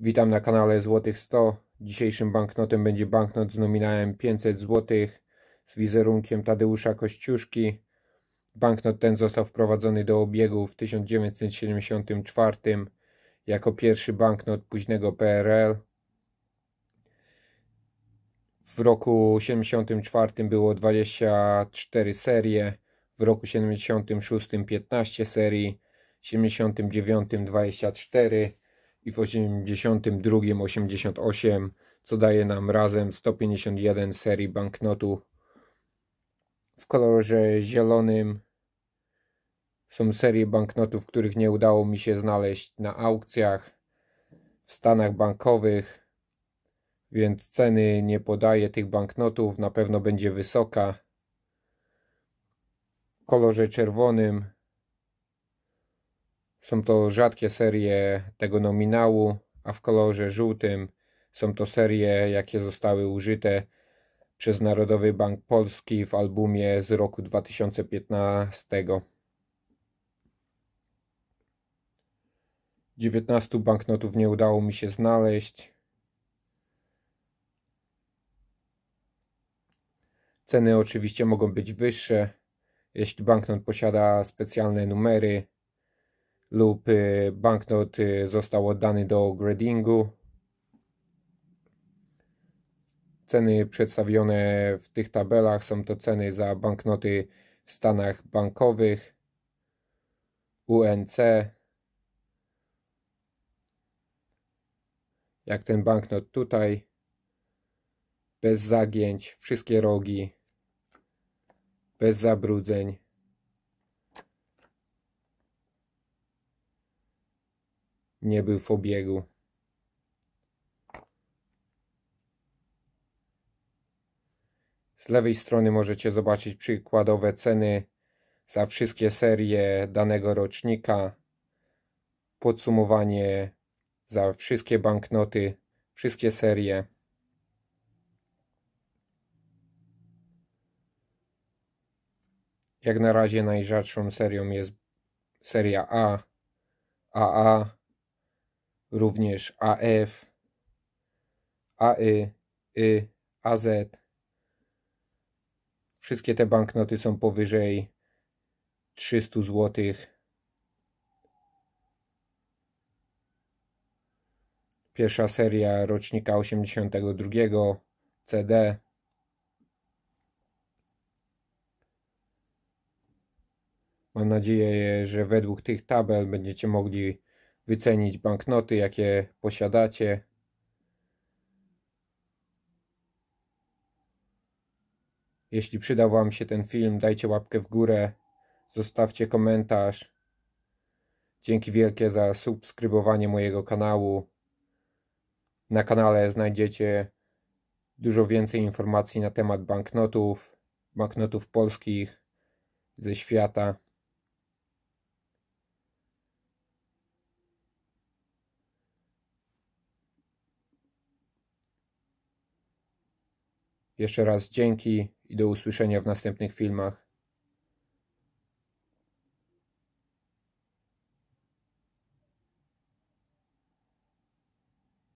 Witam na kanale Złotych 100. Dzisiejszym banknotem będzie banknot z nominałem 500 zł z wizerunkiem Tadeusza Kościuszki. Banknot ten został wprowadzony do obiegu w 1974 jako pierwszy banknot późnego PRL. W roku 1974 było 24 serie, w roku 1976 15 serii, w 1979 24 i w 82 88, co daje nam razem 151 serii banknotu. W kolorze zielonym są serie banknotów, których nie udało mi się znaleźć na aukcjach w stanach bankowych, więc ceny nie podaję tych banknotów, na pewno będzie wysoka. W kolorze czerwonym są to rzadkie serie tego nominału, a w kolorze żółtym są to serie, jakie zostały użyte przez Narodowy Bank Polski w albumie z roku 2015. 19 banknotów nie udało mi się znaleźć. Ceny oczywiście mogą być wyższe, jeśli banknot posiada specjalne numery lub y, banknot y, został oddany do gradingu. Ceny przedstawione w tych tabelach są to ceny za banknoty w stanach bankowych, UNC. Jak ten banknot tutaj, bez zagięć, wszystkie rogi, bez zabrudzeń. nie był w obiegu. Z lewej strony możecie zobaczyć przykładowe ceny za wszystkie serie danego rocznika, podsumowanie za wszystkie banknoty, wszystkie serie. Jak na razie najrzadszą serią jest seria A, AA, również AF, AY, Y, y AZ. Wszystkie te banknoty są powyżej 300 zł. Pierwsza seria rocznika 82 CD. Mam nadzieję, że według tych tabel będziecie mogli wycenić banknoty, jakie posiadacie. Jeśli przydał Wam się ten film, dajcie łapkę w górę, zostawcie komentarz. Dzięki wielkie za subskrybowanie mojego kanału. Na kanale znajdziecie dużo więcej informacji na temat banknotów, banknotów polskich ze świata. Jeszcze raz dzięki i do usłyszenia w następnych filmach.